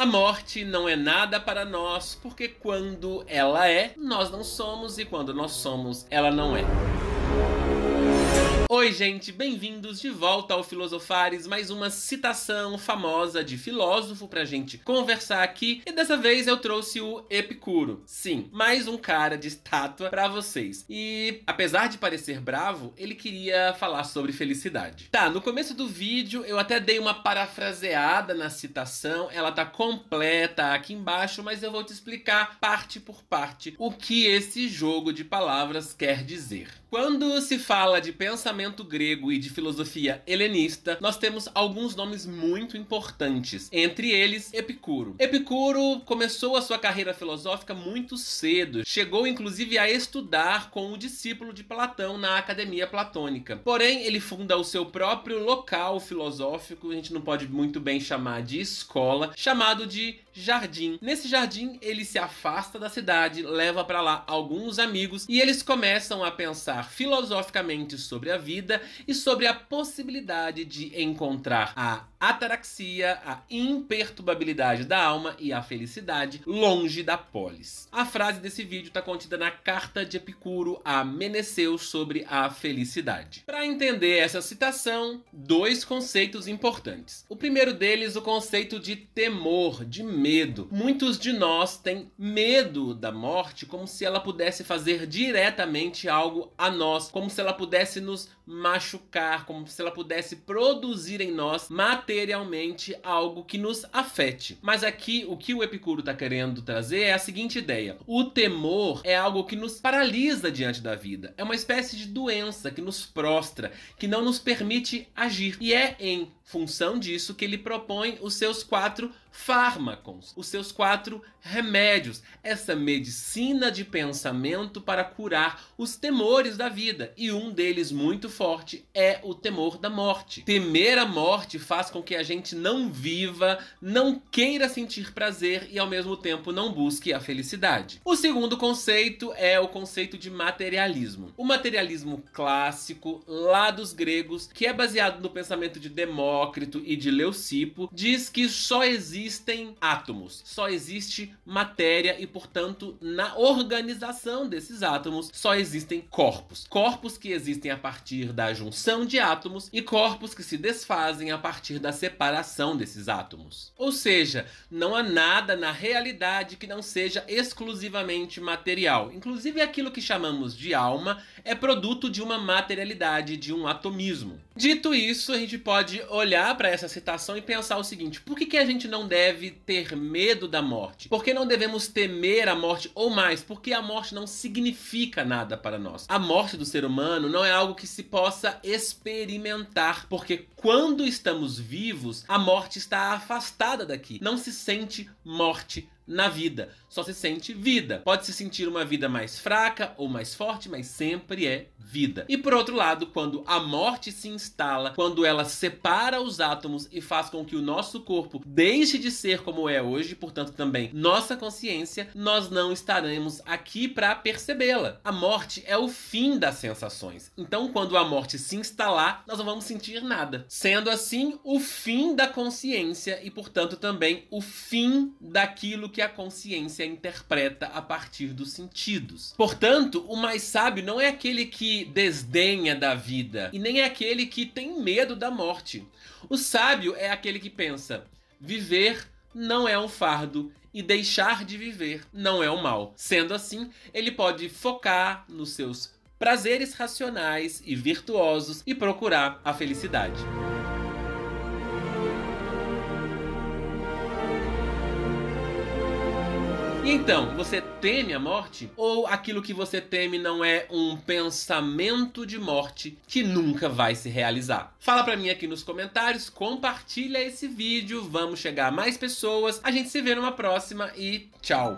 A morte não é nada para nós, porque quando ela é, nós não somos, e quando nós somos, ela não é. Oi, gente, bem-vindos de volta ao Filosofares, mais uma citação famosa de filósofo pra gente conversar aqui. E dessa vez eu trouxe o Epicuro. Sim, mais um cara de estátua para vocês. E apesar de parecer bravo, ele queria falar sobre felicidade. Tá, no começo do vídeo eu até dei uma parafraseada na citação, ela tá completa aqui embaixo, mas eu vou te explicar parte por parte o que esse jogo de palavras quer dizer. Quando se fala de pensamento pensamento grego e de filosofia helenista, nós temos alguns nomes muito importantes, entre eles Epicuro. Epicuro começou a sua carreira filosófica muito cedo, chegou inclusive a estudar com o discípulo de Platão na Academia Platônica. Porém, ele funda o seu próprio local filosófico, a gente não pode muito bem chamar de escola, chamado de jardim. Nesse jardim, ele se afasta da cidade, leva para lá alguns amigos e eles começam a pensar filosoficamente sobre a vida vida e sobre a possibilidade de encontrar a ataraxia, a imperturbabilidade da alma e a felicidade longe da polis. A frase desse vídeo está contida na carta de Epicuro a Meneceu sobre a felicidade. Para entender essa citação, dois conceitos importantes. O primeiro deles, o conceito de temor, de medo. Muitos de nós têm medo da morte como se ela pudesse fazer diretamente algo a nós, como se ela pudesse nos machucar, como se ela pudesse produzir em nós materialmente algo que nos afete. Mas aqui o que o Epicuro está querendo trazer é a seguinte ideia: o temor é algo que nos paralisa diante da vida, é uma espécie de doença que nos prostra, que não nos permite agir. E é em função disso que ele propõe os seus quatro fármacos, os seus quatro remédios, essa medicina de pensamento para curar os temores da vida. E um deles muito forte é o temor da morte. Temer a morte faz com com que a gente não viva, não queira sentir prazer e ao mesmo tempo não busque a felicidade. O segundo conceito é o conceito de materialismo. O materialismo clássico, lá dos gregos, que é baseado no pensamento de Demócrito e de Leucipo, diz que só existem átomos, só existe matéria e, portanto, na organização desses átomos só existem corpos. Corpos que existem a partir da junção de átomos e corpos que se desfazem a partir da da separação desses átomos. Ou seja, não há nada na realidade que não seja exclusivamente material. Inclusive, aquilo que chamamos de alma é produto de uma materialidade, de um atomismo. Dito isso, a gente pode olhar para essa citação e pensar o seguinte: por que, que a gente não deve ter medo da morte? Por que não devemos temer a morte ou mais? Porque a morte não significa nada para nós. A morte do ser humano não é algo que se possa experimentar, porque quando estamos vivos, vivos, a morte está afastada daqui, não se sente morte na vida. Só se sente vida. Pode se sentir uma vida mais fraca ou mais forte, mas sempre é vida. E por outro lado, quando a morte se instala, quando ela separa os átomos e faz com que o nosso corpo deixe de ser como é hoje, portanto também nossa consciência, nós não estaremos aqui para percebê-la. A morte é o fim das sensações. Então, quando a morte se instalar, nós não vamos sentir nada. Sendo assim, o fim da consciência e, portanto, também o fim daquilo que que a consciência interpreta a partir dos sentidos. Portanto, o mais sábio não é aquele que desdenha da vida e nem é aquele que tem medo da morte. O sábio é aquele que pensa: viver não é um fardo e deixar de viver não é um mal. Sendo assim, ele pode focar nos seus prazeres racionais e virtuosos e procurar a felicidade. então, você teme a morte? Ou aquilo que você teme não é um pensamento de morte que nunca vai se realizar? Fala pra mim aqui nos comentários, compartilha esse vídeo, vamos chegar a mais pessoas. A gente se vê numa próxima e tchau!